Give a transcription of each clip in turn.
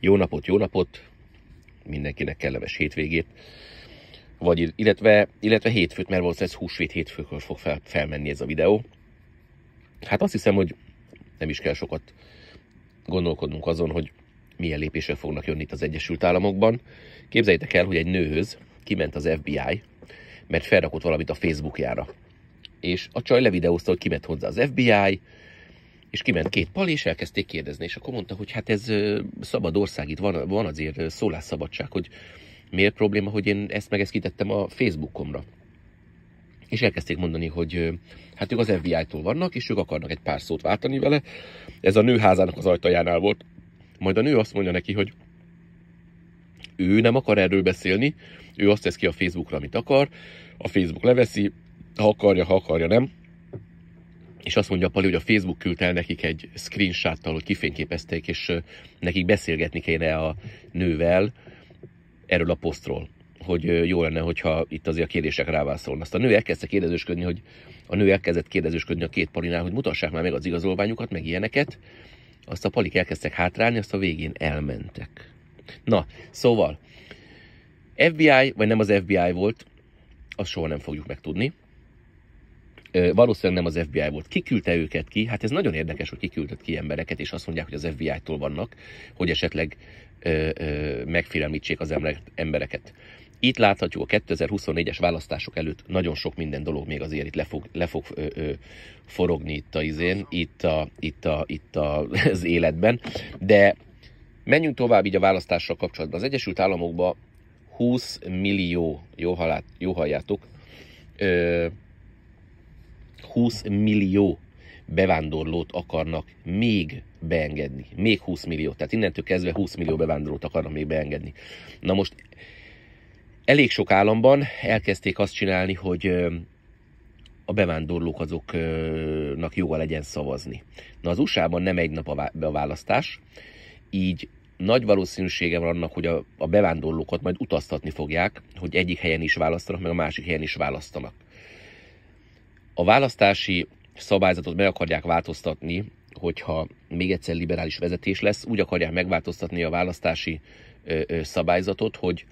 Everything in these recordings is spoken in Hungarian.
Jó napot, jó napot, mindenkinek kellemes hétvégét, vagy, illetve, illetve hétfőt, mert volt ez húsvét hétfőkor fog fel, felmenni ez a videó. Hát azt hiszem, hogy nem is kell sokat gondolkodnunk azon, hogy milyen lépések fognak jönni itt az Egyesült Államokban. Képzeljétek el, hogy egy nőhöz kiment az FBI, mert felrakott valamit a Facebookjára. És a csaj levideózta, hogy kiment hozzá az FBI, és kiment két pali, és elkezdték kérdezni, és akkor mondta, hogy hát ez szabad ország, itt van, van azért szólásszabadság, hogy miért probléma, hogy én ezt meg ezt kitettem a Facebookomra. És elkezdték mondani, hogy hát ők az FBI-tól vannak, és ők akarnak egy pár szót váltani vele. Ez a nőházának az ajtajánál volt. Majd a nő azt mondja neki, hogy ő nem akar erről beszélni, ő azt tesz ki a Facebookra, amit akar, a Facebook leveszi, ha akarja, ha akarja, nem és azt mondja a Pali, hogy a Facebook küldte el nekik egy screenshottal, hogy kifényképezték, és nekik beszélgetni kéne a nővel erről a posztról hogy jó lenne, hogyha itt azért a kérdések rávászolna. Azt a nő elkezdte kérdezősködni, hogy a nő elkezdett kérdezősködni a két palinál, hogy mutassák már meg az igazolványukat, meg ilyeneket. Azt a palik elkezdtek hátrálni, azt a végén elmentek. Na, szóval, FBI, vagy nem az FBI volt, azt soha nem fogjuk megtudni valószínűleg nem az FBI volt. küldte őket ki? Hát ez nagyon érdekes, hogy kiküldött ki embereket, és azt mondják, hogy az FBI-tól vannak, hogy esetleg ö, ö, megfélemlítsék az embereket. Itt láthatjuk a 2024-es választások előtt nagyon sok minden dolog még azért itt le fog, le fog ö, ö, forogni itt a izén, itt, a, itt, a, itt a, az életben. De menjünk tovább így a választással kapcsolatban. Az Egyesült Államokban 20 millió, jó, halát, jó halljátok, ö, 20 millió bevándorlót akarnak még beengedni. Még 20 millió. Tehát innentől kezdve 20 millió bevándorlót akarnak még beengedni. Na most elég sok államban elkezdték azt csinálni, hogy a bevándorlók azoknak joga legyen szavazni. Na az USA-ban nem egy nap a választás, így nagy valószínűsége van annak, hogy a, bevándorlókat majd utaztatni fogják, hogy egyik helyen is választanak, meg a másik helyen is választanak. A választási szabályzatot meg akarják változtatni, hogyha még egyszer liberális vezetés lesz, úgy akarják megváltoztatni a választási szabályzatot, hogy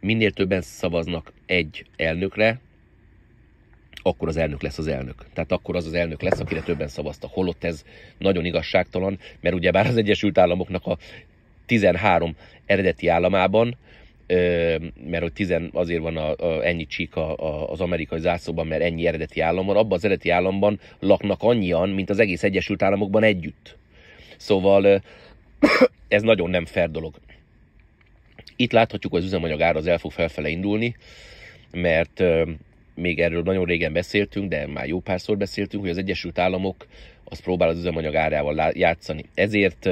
minél többen szavaznak egy elnökre, akkor az elnök lesz az elnök. Tehát akkor az az elnök lesz, akire többen szavaztak. Holott ez nagyon igazságtalan, mert ugyebár az Egyesült Államoknak a 13 eredeti államában mert hogy tizen azért van a, a, ennyi csík a, a, az amerikai zászlóban, mert ennyi eredeti állam van, abban az eredeti államban laknak annyian, mint az egész Egyesült Államokban együtt. Szóval ez nagyon nem fair dolog. Itt láthatjuk, hogy az üzemanyag ára az el fog felfele indulni, mert még erről nagyon régen beszéltünk, de már jó párszor beszéltünk, hogy az Egyesült Államok az próbál az üzemanyag árával játszani. Ezért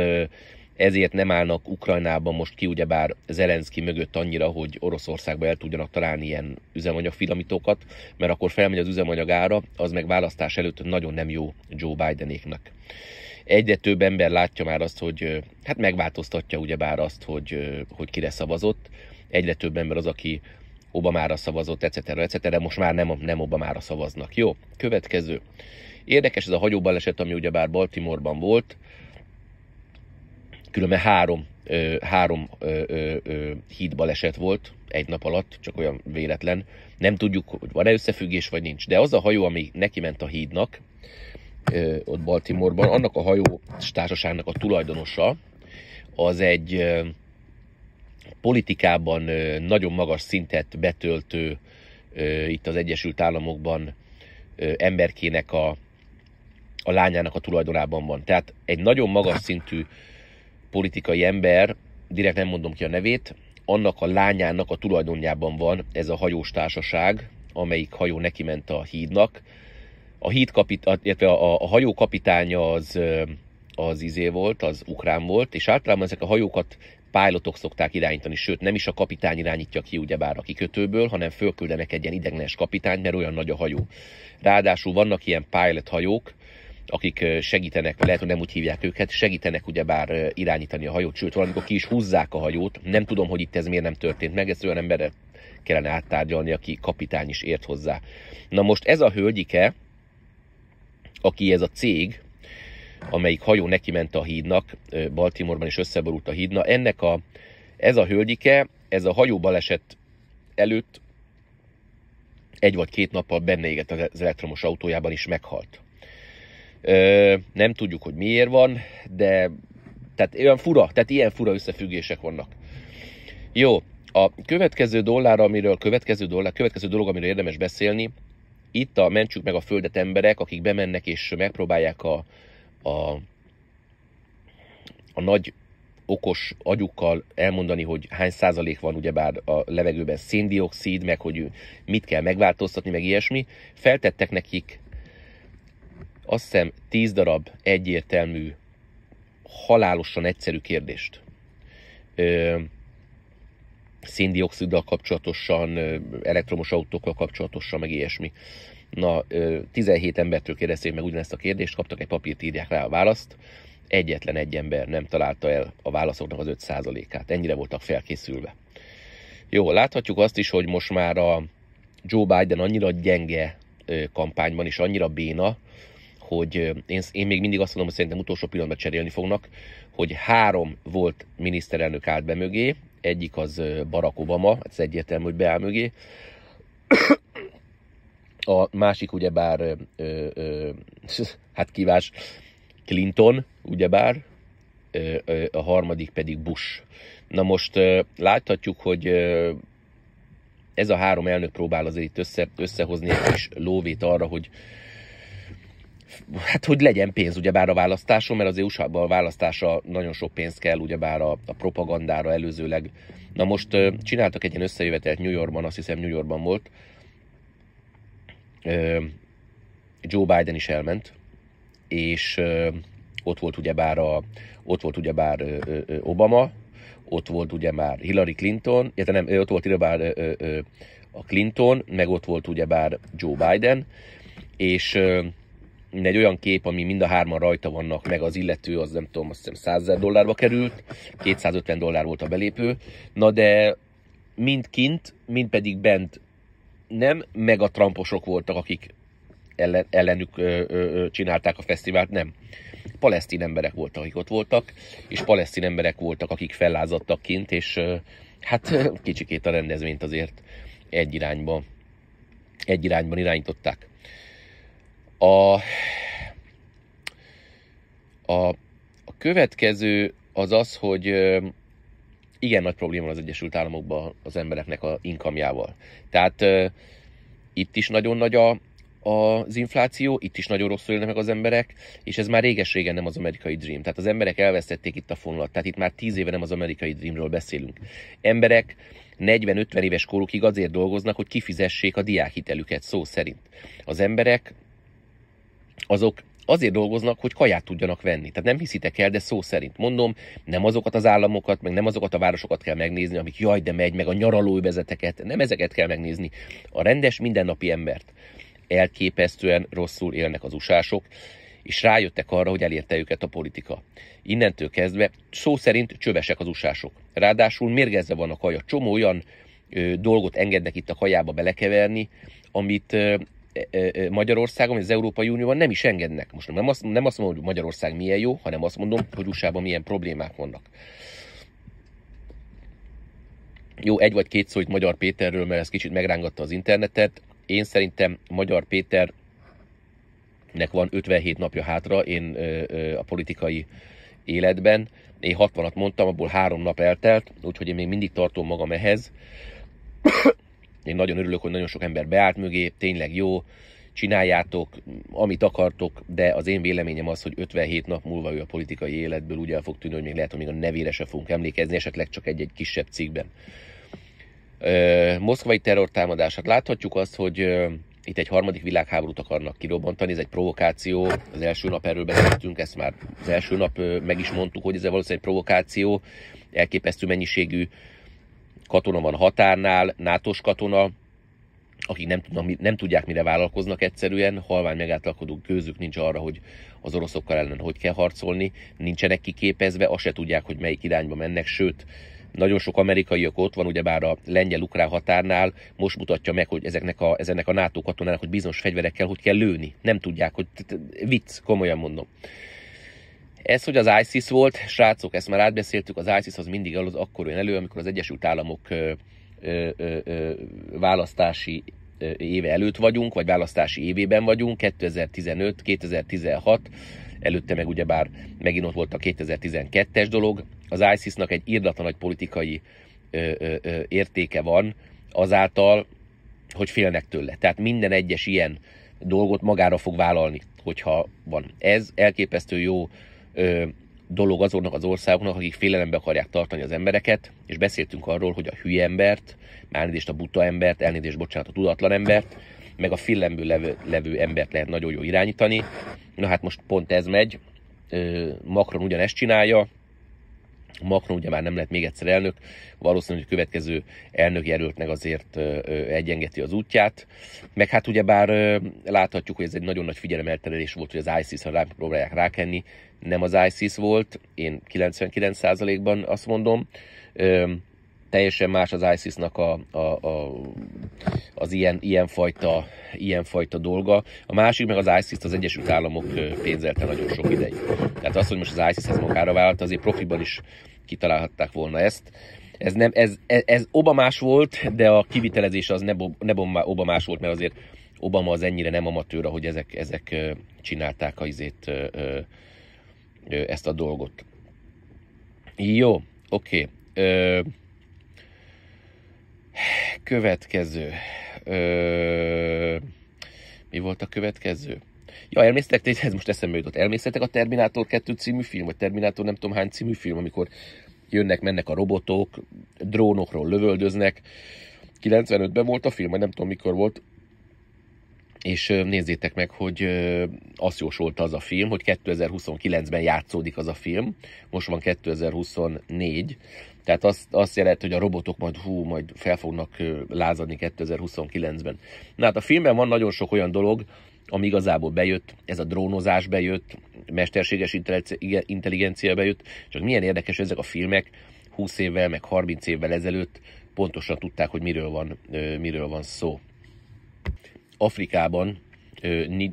ezért nem állnak Ukrajnában most ki, ugyebár Zelenszky mögött annyira, hogy Oroszországba el tudjanak találni ilyen üzemanyagfinomítókat, mert akkor felmegy az üzemanyag ára, az meg választás előtt nagyon nem jó Joe Bidenéknak. Egyre több ember látja már azt, hogy hát megváltoztatja ugyebár azt, hogy, hogy kire szavazott. Egyre több ember az, aki Obamára szavazott, etc. etc. Most már nem, nem Obamára szavaznak. Jó, következő. Érdekes ez a hajóbaleset, ami ugyebár Baltimoreban volt. Különben három, ö, három ö, ö, ö, hídbaleset volt egy nap alatt, csak olyan véletlen. Nem tudjuk, hogy van-e összefüggés, vagy nincs. De az a hajó, ami neki ment a hídnak, ö, ott Baltimoreban, annak a hajó társaságnak a tulajdonosa, az egy ö, politikában ö, nagyon magas szintet betöltő ö, itt az Egyesült Államokban ö, emberkének a, a lányának a tulajdonában van. Tehát egy nagyon magas hát. szintű politikai ember, direkt nem mondom ki a nevét, annak a lányának a tulajdonjában van ez a hajós társaság, amelyik hajó neki ment a hídnak. A, híd kapit, illetve a, a hajó kapitánya az, az izé volt, az ukrán volt, és általában ezek a hajókat pilotok szokták irányítani, sőt nem is a kapitány irányítja ki ugyebár a kikötőből, hanem fölküldenek egy ilyen idegenes kapitányt, mert olyan nagy a hajó. Ráadásul vannak ilyen pilot hajók, akik segítenek, lehet, hogy nem úgy hívják őket, segítenek ugyebár irányítani a hajót, sőt, valamikor ki is húzzák a hajót. Nem tudom, hogy itt ez miért nem történt meg, ezt olyan emberre kellene áttárgyalni, aki kapitány is ért hozzá. Na most ez a hölgyike, aki ez a cég, amelyik hajó neki ment a hídnak, Baltimoreban is összeborult a hídna, ennek a, ez a hölgyike, ez a hajó baleset előtt egy vagy két nappal benne égett az elektromos autójában is meghalt. Nem tudjuk, hogy miért van, de tehát olyan fura, tehát ilyen fura összefüggések vannak. Jó, a következő dollár, amiről következő dollár, következő dolog, amiről érdemes beszélni, itt a mentsük meg a földet emberek, akik bemennek és megpróbálják a, a, a nagy okos agyukkal elmondani, hogy hány százalék van ugyebár a levegőben széndiokszid, meg hogy mit kell megváltoztatni, meg ilyesmi, feltettek nekik azt hiszem 10 darab egyértelmű, halálosan egyszerű kérdést. Ö, széndioksziddal kapcsolatosan, elektromos autókkal kapcsolatosan, meg ilyesmi. Na, 17 embertől kérdezték meg ugyanezt a kérdést, kaptak egy papírt, írják rá a választ. Egyetlen egy ember nem találta el a válaszoknak az 5%-át. Ennyire voltak felkészülve. Jó, láthatjuk azt is, hogy most már a Joe Biden annyira gyenge kampányban is annyira béna, hogy én, én még mindig azt mondom, hogy szerintem utolsó pillanatban cserélni fognak, hogy három volt miniszterelnök állt be mögé, egyik az Barack Obama, ez egyértelmű, hogy beáll mögé, a másik ugyebár, ö, ö, hát kívás, Clinton, ugyebár, ö, ö, a harmadik pedig Bush. Na most ö, láthatjuk, hogy ö, ez a három elnök próbál azért össze, összehozni egy kis lóvét arra, hogy hát hogy legyen pénz ugyebár a választáson, mert az USA-ban a választásra nagyon sok pénz kell, ugyebár a, a propagandára előzőleg. Na most csináltak egy ilyen összejövetelt New Yorkban, azt hiszem New Yorkban volt. Joe Biden is elment, és ott volt ugyebár, a, ott volt ugyebár Obama, ott volt ugye már Hillary Clinton, illetve nem, ott volt ugyebár a Clinton, meg ott volt ugyebár Joe Biden, és egy olyan kép, ami mind a hárman rajta vannak, meg az illető, az nem tudom, azt hiszem 100 000 dollárba került, 250 dollár volt a belépő, na de mind kint, mind pedig bent nem meg a tramposok voltak, akik ellen, ellenük ö, ö, csinálták a fesztivált, nem. Palesztin emberek voltak, akik ott voltak, és palesztin emberek voltak, akik fellázadtak kint, és ö, hát kicsikét a rendezvényt azért egy irányba, egy irányban irányították. A, a, a következő az az, hogy igen nagy probléma az Egyesült Államokban az embereknek a inkamjával. Tehát itt is nagyon nagy a, az infláció, itt is nagyon rosszul élnek meg az emberek, és ez már réges-régen nem az amerikai dream. Tehát az emberek elvesztették itt a fonalat, tehát itt már tíz éve nem az amerikai dreamről beszélünk. Emberek 40-50 éves korukig azért dolgoznak, hogy kifizessék a diákhitelüket, szó szerint. Az emberek azok azért dolgoznak, hogy kaját tudjanak venni. Tehát nem hiszitek el, de szó szerint mondom, nem azokat az államokat, meg nem azokat a városokat kell megnézni, amik jaj, de megy, meg a nyaralóövezeteket, nem ezeket kell megnézni. A rendes, mindennapi embert. Elképesztően rosszul élnek az usások, és rájöttek arra, hogy elérte őket a politika. Innentől kezdve szó szerint csövesek az usások. Ráadásul mérgezve van a kaja. Csomó olyan ö, dolgot engednek itt a kajába belekeverni, amit ö, Magyarországon, vagy az Európai Unióban nem is engednek. Most nem azt, nem azt mondom, hogy Magyarország milyen jó, hanem azt mondom, hogy USA-ban milyen problémák vannak. Jó, egy vagy két szó itt Magyar Péterről, mert ez kicsit megrángatta az internetet. Én szerintem Magyar Péternek van 57 napja hátra, én ö, ö, a politikai életben. Én 60-at mondtam, abból három nap eltelt, úgyhogy én még mindig tartom magam ehhez. Én nagyon örülök, hogy nagyon sok ember beállt mögé, tényleg jó, csináljátok, amit akartok, de az én véleményem az, hogy 57 nap múlva ő a politikai életből úgy el fog tűnni, hogy még lehet, hogy még a nevére se fogunk emlékezni, esetleg csak egy-egy kisebb cikkben. Ö, moszkvai terrortámadását láthatjuk azt, hogy ö, itt egy harmadik világháborút akarnak kirobbantani, ez egy provokáció, az első nap erről beszéltünk, ezt már az első nap meg is mondtuk, hogy ez valószínűleg egy provokáció, elképesztő mennyiségű katona van határnál, nátos katona, akik nem, tudnak, nem tudják, mire vállalkoznak egyszerűen, halvány megátlakodó gőzük nincs arra, hogy az oroszokkal ellen hogy kell harcolni, nincsenek kiképezve, azt se tudják, hogy melyik irányba mennek, sőt, nagyon sok amerikaiak ott van, ugyebár a lengyel-ukrán határnál, most mutatja meg, hogy ezeknek a, ezeknek a NATO katonának, hogy bizonyos fegyverekkel hogy kell lőni. Nem tudják, hogy vicc, komolyan mondom. Ez, hogy az ISIS volt, srácok, ezt már átbeszéltük, az ISIS az mindig az akkor jön elő, amikor az Egyesült Államok ö, ö, ö, választási éve előtt vagyunk, vagy választási évében vagyunk, 2015-2016, előtte meg ugyebár megint ott volt a 2012-es dolog. Az ISIS-nak egy írdatlan nagy politikai ö, ö, ö, értéke van azáltal, hogy félnek tőle. Tehát minden egyes ilyen dolgot magára fog vállalni, hogyha van. Ez elképesztő jó ö, dolog azoknak az országoknak, akik félelembe akarják tartani az embereket, és beszéltünk arról, hogy a hülye embert, elnézést a buta embert, elnézést, bocsánat, a tudatlan embert, meg a fillemből levő, levő embert lehet nagyon jó irányítani. Na hát most pont ez megy, Macron ugyanezt csinálja, Macron ugye már nem lett még egyszer elnök, valószínűleg a következő elnök jelöltnek azért egyengeti az útját. Meg hát ugyebár láthatjuk, hogy ez egy nagyon nagy figyelemelterelés volt, hogy az ISIS-ra rá próbálják rákenni. Nem az ISIS volt, én 99%-ban azt mondom. Teljesen más az ISIS-nak a, a, a, az ilyen, ilyen fajta dolga. A másik meg az ISIS-t az Egyesült Államok pénzelte nagyon sok ideig. Tehát azt, hogy most az ISIS-hez magára vállalt, azért profiban is kitalálhatták volna ezt. Ez, nem, ez, ez, ez obamás volt, de a kivitelezés az nem, nem obamás volt, mert azért Obama az ennyire nem amatőr, ahogy ezek, ezek csinálták a izét, ezt a dolgot. Jó, oké. Okay. Következő. mi volt a következő? Ja, elmésztek, de ez most eszembe jutott. Elmésztek a Terminátor 2 című film, vagy Terminátor nem tudom hány című film, amikor jönnek, mennek a robotok, drónokról lövöldöznek. 95-ben volt a film, vagy nem tudom mikor volt, és nézzétek meg, hogy azt jósolta az a film, hogy 2029-ben játszódik az a film, most van 2024, tehát azt, azt jelenti, hogy a robotok majd hú, majd fel fognak lázadni 2029-ben. Na hát a filmben van nagyon sok olyan dolog, ami igazából bejött, ez a drónozás bejött, mesterséges intelligencia bejött, csak milyen érdekes, ezek a filmek 20 évvel, meg 30 évvel ezelőtt pontosan tudták, hogy miről van, miről van szó. Afrikában,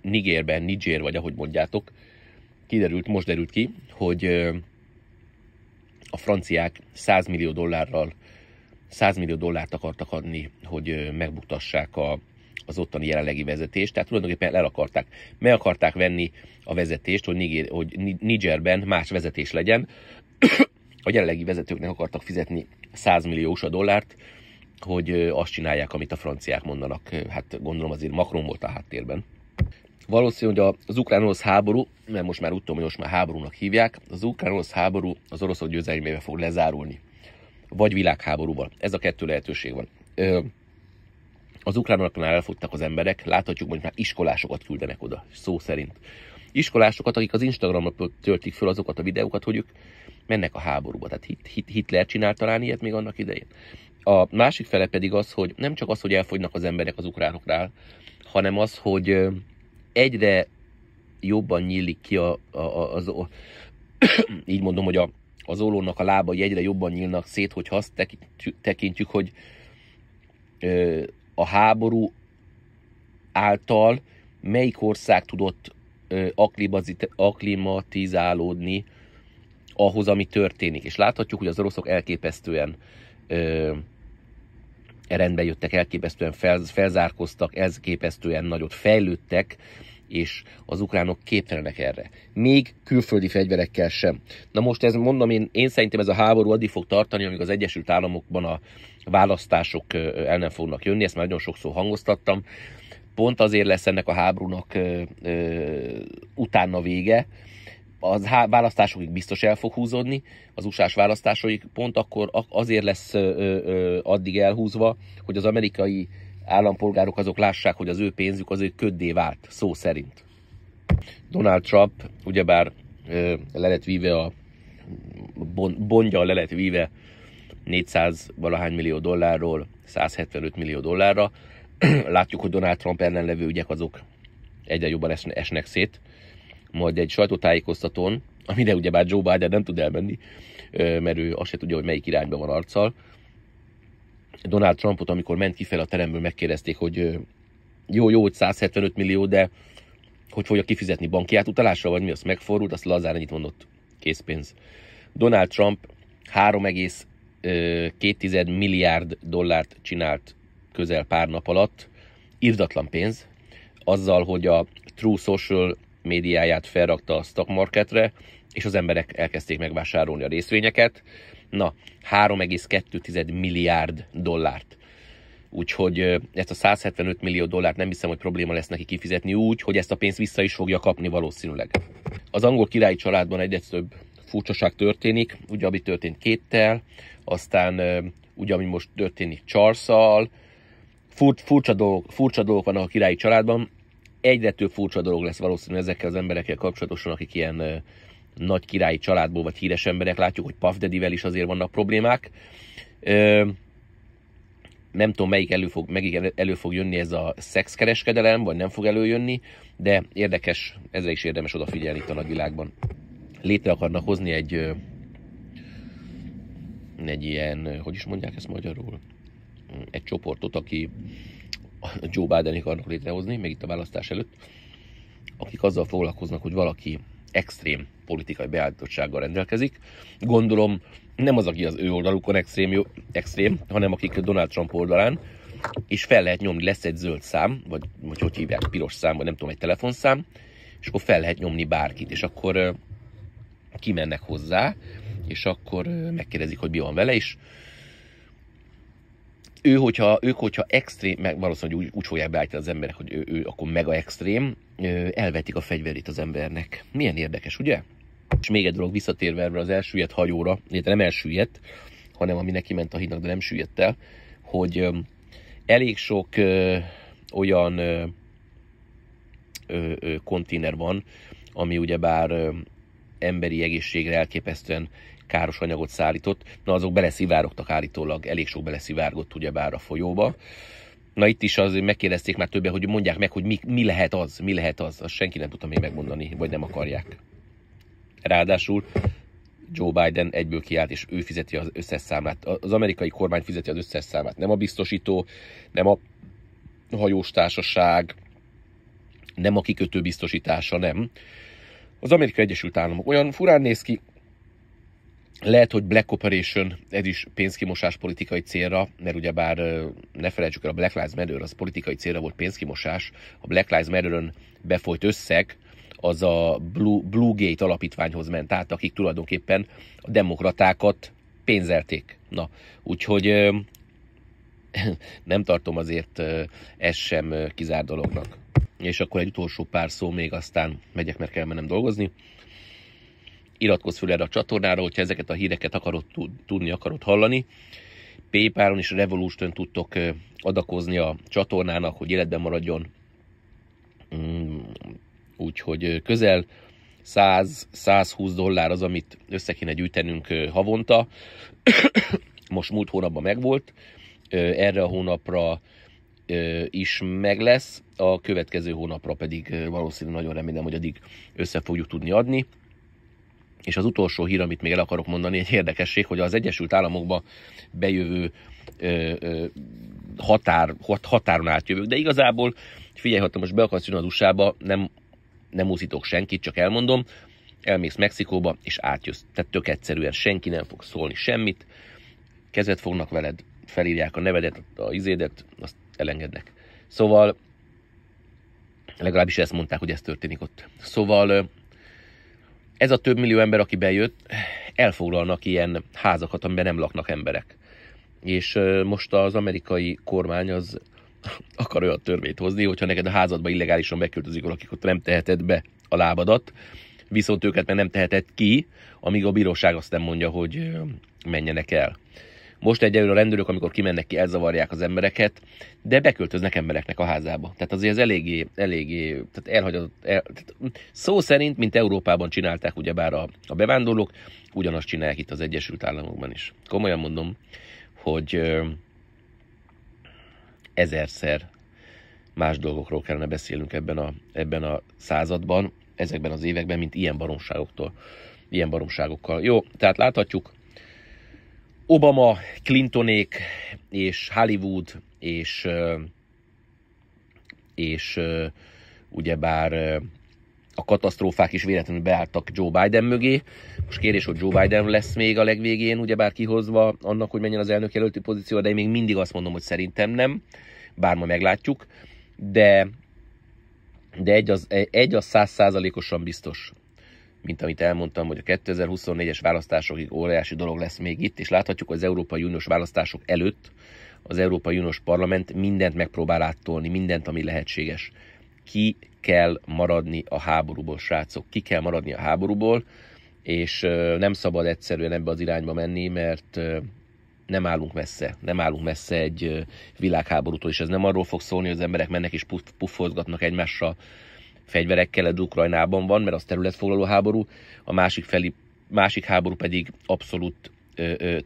Nigérben, Niger, vagy ahogy mondjátok, kiderült, most derült ki, hogy a franciák 100 millió dollárral 100 millió dollárt akartak adni, hogy megbuktassák a, az ottani jelenlegi vezetést, tehát tulajdonképpen el akarták, meg akarták venni a vezetést, hogy, Niger, hogy Nigerben más vezetés legyen. a jelenlegi vezetőknek akartak fizetni 100 millió USA dollárt, hogy azt csinálják, amit a franciák mondanak. Hát gondolom azért Macron volt a háttérben. Valószínű, hogy az ukrán háború, mert most már úgy tudom, hogy most már háborúnak hívják, az ukrán háború az oroszok győzelmével fog lezárulni. Vagy világháborúval. Ez a kettő lehetőség van. Ö, az ukránoknál elfogytak az emberek, láthatjuk, hogy már iskolásokat küldenek oda, szó szerint. Iskolásokat, akik az Instagramra töltik föl azokat a videókat, hogy ők mennek a háborúba. Tehát Hit- Hit- Hitler csinált talán ilyet még annak idején. A másik fele pedig az, hogy nem csak az, hogy elfogynak az emberek az ukránoknál, hanem az, hogy egyre jobban nyílik ki a, a, a, az, a, így mondom, hogy a, az ólónak a lábai egyre jobban nyílnak szét, hogyha azt tekintjük, hogy ö, a háború által melyik ország tudott aklimatizálódni ahhoz, ami történik. És láthatjuk, hogy az oroszok elképesztően rendbe jöttek, elképesztően felzárkoztak, elképesztően nagyot fejlődtek, és az ukránok képtelenek erre. Még külföldi fegyverekkel sem. Na most ez mondom, én, én szerintem ez a háború addig fog tartani, amíg az Egyesült Államokban a választások el nem fognak jönni, ezt már nagyon sokszor hangoztattam. Pont azért lesz ennek a háborúnak ö, ö, utána vége, az há- választásokig biztos el fog húzódni, az usa választásokig pont akkor azért lesz ö, ö, addig elhúzva, hogy az amerikai állampolgárok azok lássák, hogy az ő pénzük az ő köddé vált, szó szerint. Donald Trump ugyebár le lett víve a bondja le lett víve 400 valahány millió dollárról 175 millió dollárra. Látjuk, hogy Donald Trump ellen levő ügyek azok egyre jobban esnek szét. Majd egy sajtótájékoztatón, amire ugyebár Joe Biden nem tud elmenni, mert ő azt se tudja, hogy melyik irányba van arccal, Donald Trumpot, amikor ment kifelé a teremből, megkérdezték, hogy jó, jó, hogy 175 millió, de hogy fogja kifizetni banki utalásra vagy mi, azt megfordult, azt lazán ennyit mondott, készpénz. Donald Trump 3,2 milliárd dollárt csinált közel pár nap alatt, irdatlan pénz, azzal, hogy a True Social médiáját felrakta a stock marketre, és az emberek elkezdték megvásárolni a részvényeket, Na, 3,2 milliárd dollárt. Úgyhogy ezt a 175 millió dollárt nem hiszem, hogy probléma lesz neki kifizetni úgy, hogy ezt a pénzt vissza is fogja kapni valószínűleg. Az angol királyi családban egyre több furcsaság történik, ugye ami történt kéttel, aztán ugye ami most történik Charles-szal, Fur- furcsa, dolog, furcsa dolog van a királyi családban, egyre több furcsa dolog lesz valószínűleg ezekkel az emberekkel kapcsolatosan, akik ilyen nagy királyi családból vagy híres emberek, látjuk, hogy Puff Daddy-vel is azért vannak problémák. Ö, nem tudom, melyik elő fog, melyik elő fog jönni ez a szexkereskedelem, vagy nem fog előjönni, de érdekes, ezre is érdemes odafigyelni itt a nagyvilágban. Létre akarnak hozni egy, egy ilyen, hogy is mondják ezt magyarul, egy csoportot, aki Joe Bidenék akarnak létrehozni, még itt a választás előtt, akik azzal foglalkoznak, hogy valaki extrém politikai beállítottsággal rendelkezik. Gondolom nem az, aki az ő oldalukon extrém, jó, extrém hanem akik Donald Trump oldalán, és fel lehet nyomni, lesz egy zöld szám, vagy, vagy hogy hívják, piros szám, vagy nem tudom, egy telefonszám, és akkor fel lehet nyomni bárkit, és akkor kimennek hozzá, és akkor megkérdezik, hogy mi van vele, és ő, hogyha, ők, hogyha extrém, meg valószínűleg úgy, úgy fogják beállítani az emberek, hogy ő, ő akkor mega extrém, elvetik a fegyverét az embernek. Milyen érdekes, ugye? És még egy dolog visszatérve erre az elsüllyedt hajóra, illetve nem elsüllyedt, hanem ami neki ment a hídnak, de nem süllyedt el, hogy elég sok ö, olyan ö, ö, konténer van, ami ugyebár ö, emberi egészségre elképesztően káros anyagot szállított, na azok beleszivárogtak állítólag, elég sok beleszivárgott ugyebár a folyóba. Na itt is azért megkérdezték már többen, hogy mondják meg, hogy mi, mi lehet az, mi lehet az. Azt senki nem tudta még megmondani, vagy nem akarják. Ráadásul Joe Biden egyből kiállt, és ő fizeti az összes számlát. Az amerikai kormány fizeti az összes számlát. Nem a biztosító, nem a hajós társaság, nem a kikötő biztosítása, nem. Az Amerikai Egyesült Államok olyan furán néz ki, lehet, hogy Black Operation, ez is pénzkimosás politikai célra, mert ugyebár ne felejtsük el, a Black Lives Matter az politikai célra volt pénzkimosás, a Black Lives Matter-ön befolyt összeg, az a Blue, Blue Gate alapítványhoz ment át, akik tulajdonképpen a demokratákat pénzelték. Na, úgyhogy nem tartom azért ez sem kizár dolognak. És akkor egy utolsó pár szó még, aztán megyek, mert kell mennem dolgozni iratkozz fel erre a csatornára, hogyha ezeket a híreket akarod tudni, akarod hallani. PayPal-on és Revolution tudtok adakozni a csatornának, hogy életben maradjon. Mm, úgyhogy közel 100-120 dollár az, amit össze kéne gyűjtenünk havonta. Most múlt hónapban megvolt, erre a hónapra is meg lesz, a következő hónapra pedig valószínűleg nagyon remélem, hogy addig össze fogjuk tudni adni. És az utolsó hír, amit még el akarok mondani, egy érdekesség, hogy az Egyesült Államokba bejövő ö, ö, határ, hat, határon átjövők, de igazából figyelj, ha most be akarsz jönni az usa nem, nem úszítok senkit, csak elmondom, elmész Mexikóba, és átjössz. Tehát tök egyszerűen senki nem fog szólni semmit, kezet fognak veled, felírják a nevedet, a izédet, azt elengednek. Szóval legalábbis ezt mondták, hogy ez történik ott. Szóval ez a több millió ember, aki bejött, elfoglalnak ilyen házakat, amiben nem laknak emberek. És most az amerikai kormány az akar olyan törvényt hozni, hogyha neked a házadba illegálisan beköltözik valakik, ott nem teheted be a lábadat, viszont őket meg nem teheted ki, amíg a bíróság azt nem mondja, hogy menjenek el. Most egyelőre a rendőrök, amikor kimennek ki, elzavarják az embereket, de beköltöznek embereknek a házába. Tehát azért ez eléggé, eléggé tehát elhagyott. El, tehát szó szerint, mint Európában csinálták ugyebár a, a bevándorlók, ugyanazt csinálják itt az Egyesült Államokban is. Komolyan mondom, hogy ö, ezerszer más dolgokról kellene beszélnünk ebben a, ebben a században, ezekben az években, mint ilyen baromságoktól, ilyen baromságokkal. Jó, tehát láthatjuk, Obama, Clintonék és Hollywood és és ugyebár a katasztrófák is véletlenül beálltak Joe Biden mögé. Most kérdés, hogy Joe Biden lesz még a legvégén, ugyebár kihozva annak, hogy menjen az elnök jelölti pozíció, de én még mindig azt mondom, hogy szerintem nem, bár ma meglátjuk, de, de egy az, egy az százszázalékosan biztos, mint amit elmondtam, hogy a 2024-es választásokig óriási dolog lesz még itt, és láthatjuk, hogy az Európai Uniós választások előtt az Európai Uniós Parlament mindent megpróbál áttolni, mindent, ami lehetséges. Ki kell maradni a háborúból, srácok, ki kell maradni a háborúból, és nem szabad egyszerűen ebbe az irányba menni, mert nem állunk messze, nem állunk messze egy világháborútól, és ez nem arról fog szólni, hogy az emberek mennek és puffozgatnak egymással, fegyverek Kelet-Ukrajnában van, mert az területfoglaló háború, a másik, felé, másik háború pedig abszolút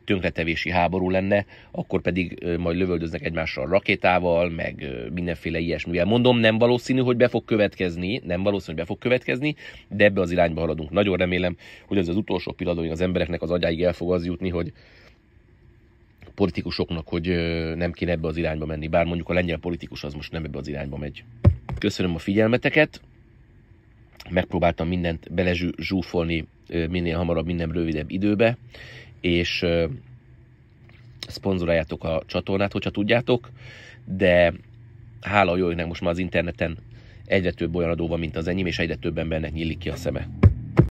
tönkretevési háború lenne, akkor pedig majd lövöldöznek egymással rakétával, meg mindenféle ilyesmivel. Mondom, nem valószínű, hogy be fog következni, nem valószínű, hogy be fog következni, de ebbe az irányba haladunk. Nagyon remélem, hogy ez az utolsó pillanatig az embereknek az agyáig el fog az jutni, hogy politikusoknak, hogy nem kéne ebbe az irányba menni, bár mondjuk a lengyel politikus az most nem ebbe az irányba megy. Köszönöm a figyelmeteket, megpróbáltam mindent belezsúfolni minél hamarabb, minden rövidebb időbe, és szponzoráljátok a csatornát, hogyha tudjátok, de hála jó, most már az interneten egyre több olyan adó van, mint az enyém, és egyre több embernek nyílik ki a szeme.